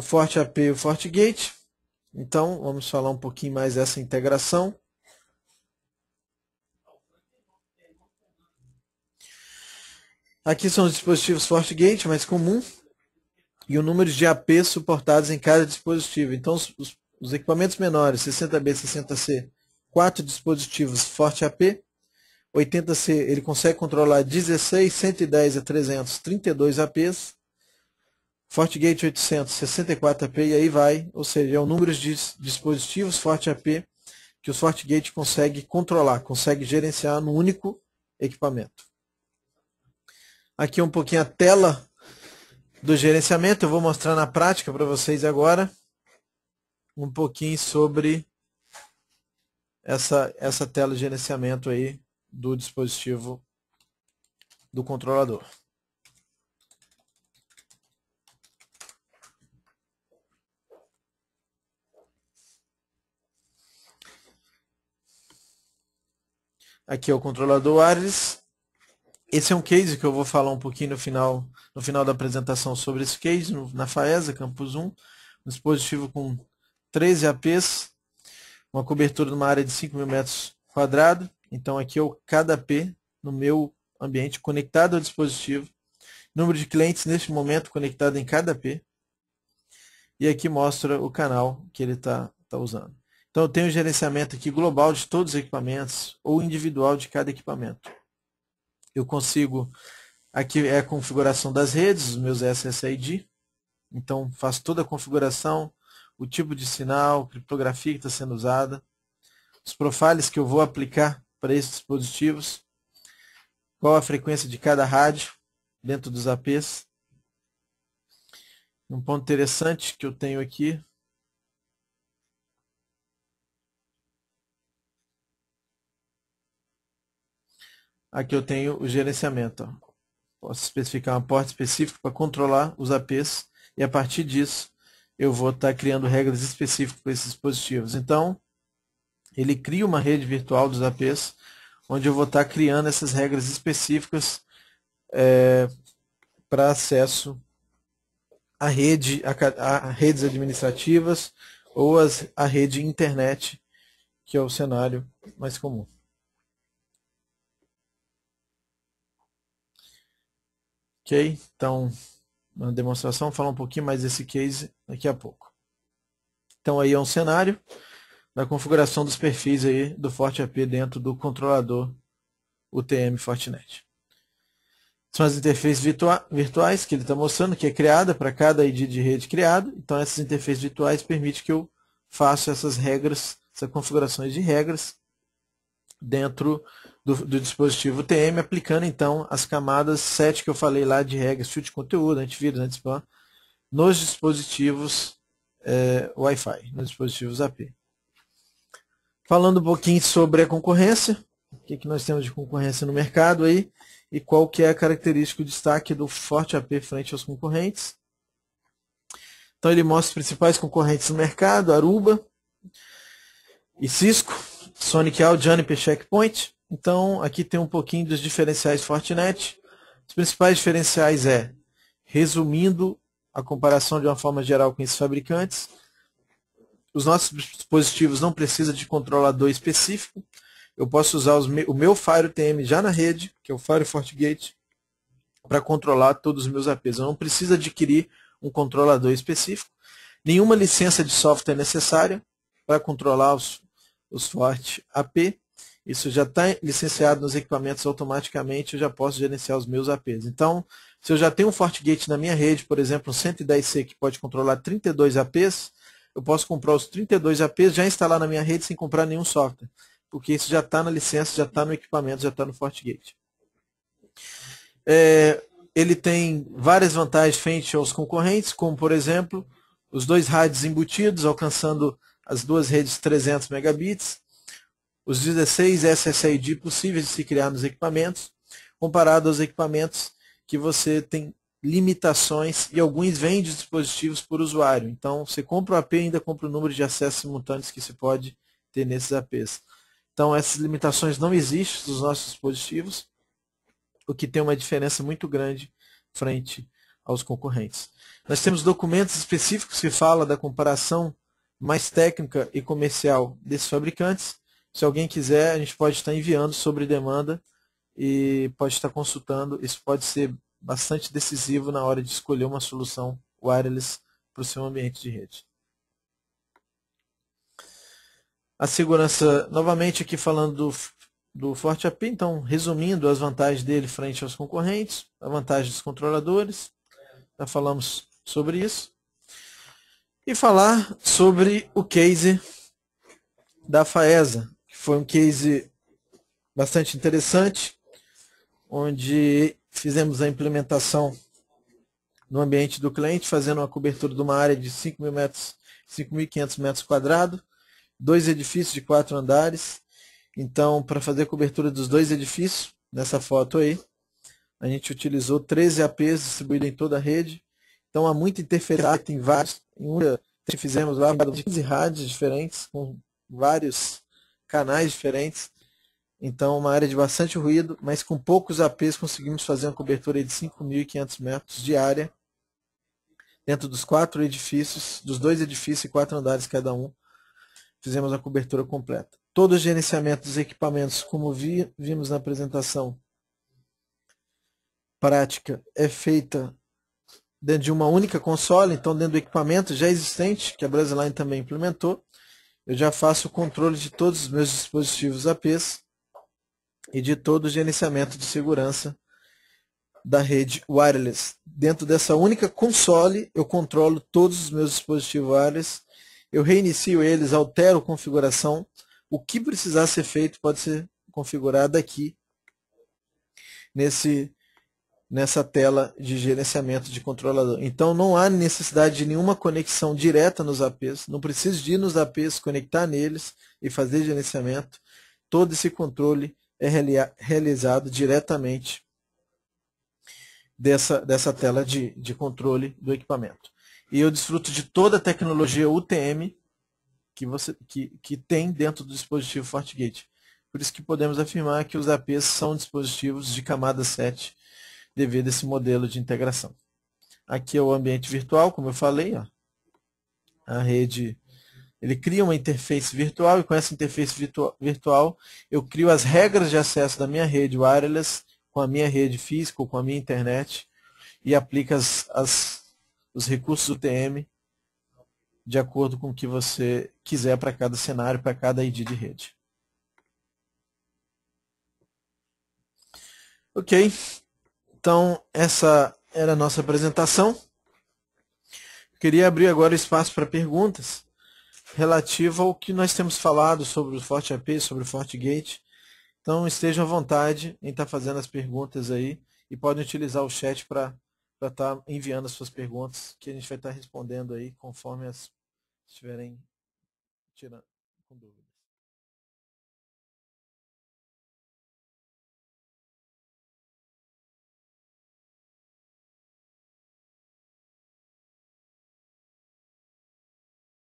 o Forte AP e o FortiGate. Então, vamos falar um pouquinho mais dessa integração. Aqui são os dispositivos FortiGate mais comum e o número de AP suportados em cada dispositivo. Então, os, os equipamentos menores, 60B e 60C, quatro dispositivos FortiAP, 80C ele consegue controlar 16, 110 a 300, 32 APs, FortiGate 800, 64 AP e aí vai, ou seja, é o número de dispositivos FortiAP que o FortiGate consegue controlar, consegue gerenciar no único equipamento. Aqui um pouquinho a tela do gerenciamento, eu vou mostrar na prática para vocês agora um pouquinho sobre essa, essa tela de gerenciamento aí do dispositivo do controlador. Aqui é o controlador Ares. Esse é um case que eu vou falar um pouquinho no final, no final da apresentação sobre esse case, no, na FAESA, Campus 1. Um dispositivo com 13 APs, uma cobertura numa área de 5 mil metros quadrados. Então aqui é o cada AP no meu ambiente conectado ao dispositivo. Número de clientes neste momento conectado em cada AP. E aqui mostra o canal que ele está tá usando. Então, eu tenho o gerenciamento aqui global de todos os equipamentos ou individual de cada equipamento. Eu consigo, aqui é a configuração das redes, os meus SSID. Então, faço toda a configuração, o tipo de sinal, criptografia que está sendo usada, os profiles que eu vou aplicar para esses dispositivos, qual a frequência de cada rádio dentro dos APs. Um ponto interessante que eu tenho aqui Aqui eu tenho o gerenciamento. Ó. Posso especificar uma porta específica para controlar os APs e a partir disso eu vou estar tá criando regras específicas para esses dispositivos. Então, ele cria uma rede virtual dos APs, onde eu vou estar tá criando essas regras específicas é, para acesso à rede, a, a, redes administrativas ou as, a rede internet, que é o cenário mais comum. Ok? Então, na demonstração, vou falar um pouquinho mais desse case daqui a pouco. Então, aí é um cenário da configuração dos perfis aí do FortiAP dentro do controlador UTM Fortinet. São as interfaces virtuais que ele está mostrando, que é criada para cada ID de rede criado. Então, essas interfaces virtuais permitem que eu faça essas regras, essas configurações de regras dentro do, do, dispositivo TM, aplicando então as camadas 7 que eu falei lá de regras, filtro de conteúdo, antivírus, antispam nos dispositivos é, Wi-Fi, nos dispositivos AP. Falando um pouquinho sobre a concorrência, o que, que nós temos de concorrência no mercado aí, e qual que é a característica, o destaque do Forte AP frente aos concorrentes. Então ele mostra os principais concorrentes no mercado, Aruba e Cisco, Sonic All Jump Checkpoint. Então aqui tem um pouquinho dos diferenciais Fortinet. Os principais diferenciais é, resumindo a comparação de uma forma geral com esses fabricantes, os nossos dispositivos não precisam de controlador específico. Eu posso usar me o meu Fire TM já na rede, que é o Fire FortiGate, para controlar todos os meus APs. Eu não preciso adquirir um controlador específico. Nenhuma licença de software é necessária para controlar os os Forte AP. Isso já está licenciado nos equipamentos automaticamente, eu já posso gerenciar os meus APs. Então, se eu já tenho um FortiGate na minha rede, por exemplo, um 110C que pode controlar 32 APs, eu posso comprar os 32 APs já instalar na minha rede sem comprar nenhum software, porque isso já está na licença, já está no equipamento, já está no FortiGate. É, ele tem várias vantagens frente aos concorrentes, como por exemplo, os dois rádios embutidos, alcançando as duas redes 300 megabits, os 16 SSID possíveis de se criar nos equipamentos, comparado aos equipamentos que você tem limitações e alguns vêm dispositivos por usuário. Então, você compra o AP e ainda compra o número de acessos simultâneos que se pode ter nesses APs. Então, essas limitações não existem nos nossos dispositivos, o que tem uma diferença muito grande frente aos concorrentes. Nós temos documentos específicos que falam da comparação mais técnica e comercial desses fabricantes. Se alguém quiser, a gente pode estar enviando sobre demanda e pode estar consultando. Isso pode ser bastante decisivo na hora de escolher uma solução wireless para o seu ambiente de rede. A segurança, novamente aqui falando do, do FortiAP. então resumindo as vantagens dele frente aos concorrentes, a vantagem dos controladores, já falamos sobre isso e falar sobre o case da FAESA, que foi um case bastante interessante, onde fizemos a implementação no ambiente do cliente, fazendo uma cobertura de uma área de 5.500 metros, metros quadrados, dois edifícios de quatro andares. Então, para fazer a cobertura dos dois edifícios, nessa foto aí, a gente utilizou 13 APs distribuídos em toda a rede. Então, há muita interferência em vários Muita, fizemos lá vídeos rádios diferentes, com vários canais diferentes. Então, uma área de bastante ruído, mas com poucos APs conseguimos fazer uma cobertura de 5.500 metros de área, dentro dos quatro edifícios, dos dois edifícios e quatro andares cada um, fizemos a cobertura completa. Todo o gerenciamento dos equipamentos, como vi, vimos na apresentação prática, é feita dentro de uma única console, então dentro do equipamento já existente, que a Brasiline também implementou, eu já faço o controle de todos os meus dispositivos APs e de todo o gerenciamento de segurança da rede wireless. Dentro dessa única console, eu controlo todos os meus dispositivos wireless, eu reinicio eles, altero a configuração, o que precisar ser feito pode ser configurado aqui nesse nessa tela de gerenciamento de controlador. Então não há necessidade de nenhuma conexão direta nos APs, não preciso de ir nos APs, conectar neles e fazer gerenciamento. Todo esse controle é realizado diretamente dessa, dessa tela de, de controle do equipamento. E eu desfruto de toda a tecnologia UTM que, você, que, que tem dentro do dispositivo FortiGate. Por isso que podemos afirmar que os APs são dispositivos de camada 7 devido a esse modelo de integração. Aqui é o ambiente virtual, como eu falei, ó. a rede, ele cria uma interface virtual e com essa interface virtual eu crio as regras de acesso da minha rede wireless com a minha rede física ou com a minha internet e aplica as, as, os recursos UTM de acordo com o que você quiser para cada cenário, para cada ID de rede. Ok, então, essa era a nossa apresentação. Queria abrir agora espaço para perguntas relativa ao que nós temos falado sobre o Forte AP, sobre o FortiGate. Então, estejam à vontade em estar tá fazendo as perguntas aí e podem utilizar o chat para estar tá enviando as suas perguntas, que a gente vai estar tá respondendo aí conforme as estiverem tirando com dúvida.